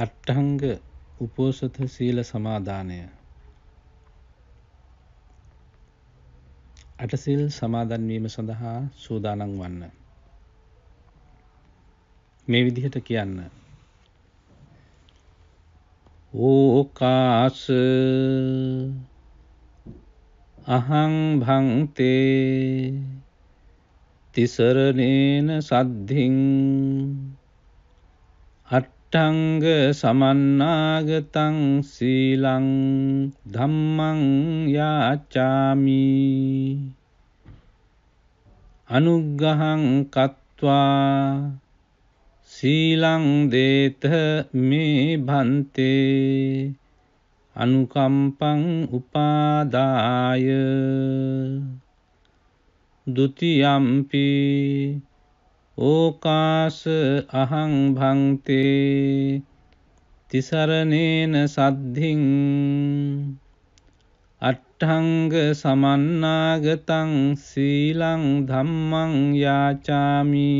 අට්ඨංග උපෝසත සීල සමාදානය අටසිල් සමාදන් වීම සඳහා සූදානම් වන්න. මේ විදිහට කියන්න. ඕකාස අහං භංතේ තිසරණේන සද්ධින් අට්ටංග සමන්නාගතං සීලං ධම්මං යාචාමි අනුග්ගහං කତ୍වා සීලං දේත මේ භන්තේ අනුකම්පං උපාදාය ဒ ුතියම්පි ඕකාශ අහං භංතේ තිසරණේන සද්ධින් අට්ඨංග සමන්නාගතං සීලං ධම්මං යාචාමි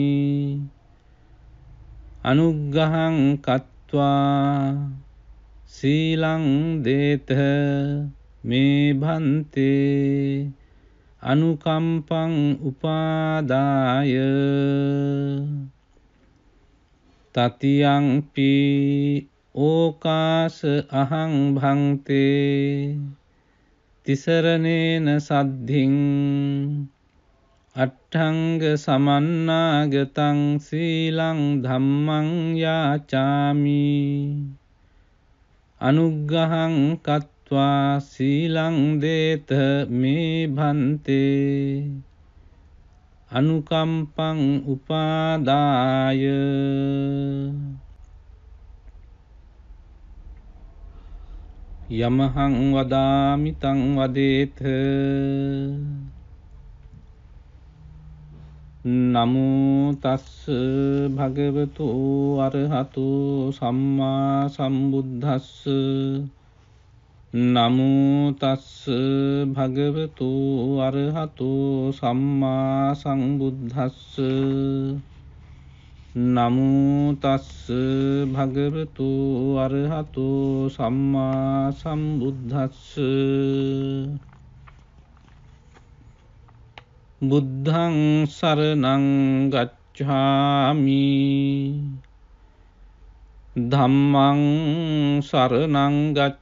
අනුග්ගහං කତ୍වා සීලං දේත මේ භන්තේ අනුකම්පං උපාදාය තතියංපි ඕකාස අහං භංතේ තිසරණේන සද්ධින් අට්ඨංග සමන්නාගතං සීලං ධම්මං යාචාමි අනුග්ගහං කත් දත්වා සීලංදේත මේ භන්තේ අනුකම්පං උපාදාය යමහං වදාමිතං වදේත නමෝ තස්ස භගවතු අරහතු සම්මා සම්බුද්දස්ස නමුතස්ස භගවතු අරහතෝ සම්මා සංබුද්ධස්ස නමුතස්ස භගවතු අරහතෝ සම්මා සම්බුද්ධස්ස බුද්ධං සරණං ගච්ඡාමි ධම්මං සරණං ගච්ඡාමි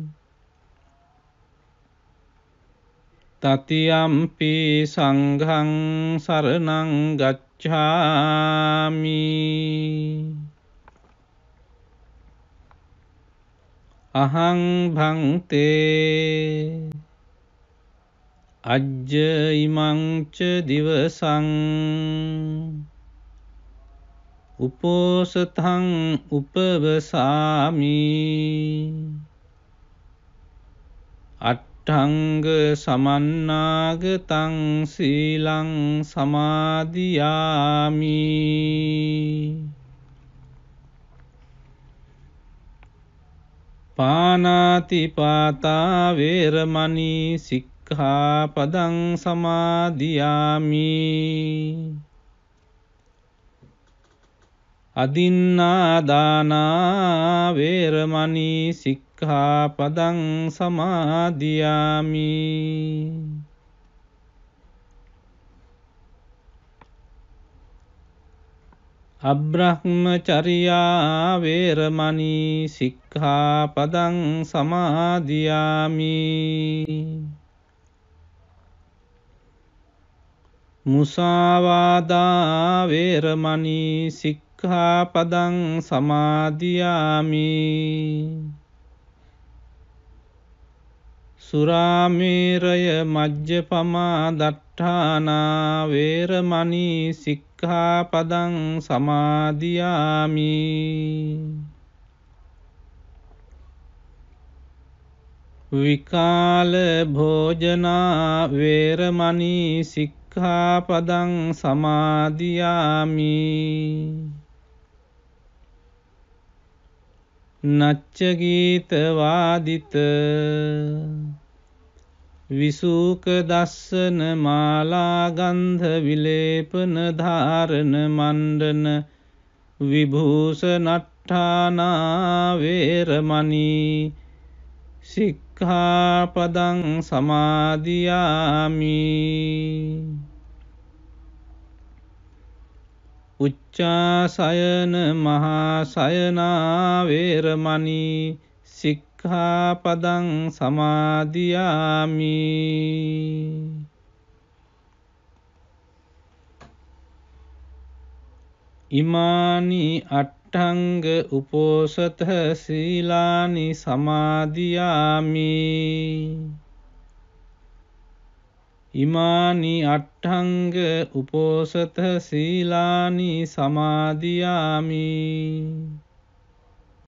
තතියම්පි සංඝං සරණං ගච්ඡාමි අහං භංතේ අජ්ජ ඉමංච දිවසං උපෝසතං උපවසාමි අට්ඨ අට්ඨංග සමන්නාගතං සීලං සමාදියාමි පානාති පාතා වේරමණී සික්ඛාපදං සමාදියාමි අදින්නාදානා වේරමණී සික්ඛා සික්ඛාපදං සමාදියාමි අබ්‍රහ්මචරියා වේරමණී සික්ඛාපදං සමාදියාමි මුසාවාදා වේරමණී සික්ඛාපදං සමාදියාමි සුරාමේරය මජ්්‍යපමා දට්ඨානා වේරමණී සික්ඛාපදං සමාදියාමි විකාල භෝජනා වේරමණී සික්ඛාපදං සමාදියාමි නච්චගීතවාදිත විසූක දස්සන මාලාගන්ධ විලේපන ධාරණ මණ්ඩන විභූෂනට්ඨානාවේරමනී සික්ඛාපදං සමාධයාමි උච්චාසයන මහාසයනාවේරමනී සික්ඛාපදං සමාදියාමි ඉමානි අට්ඨංග උපෝසත සීලානි සමාදියාමි ඉමානි අට්ඨංග උපෝසත සීලානි සමාදියාමි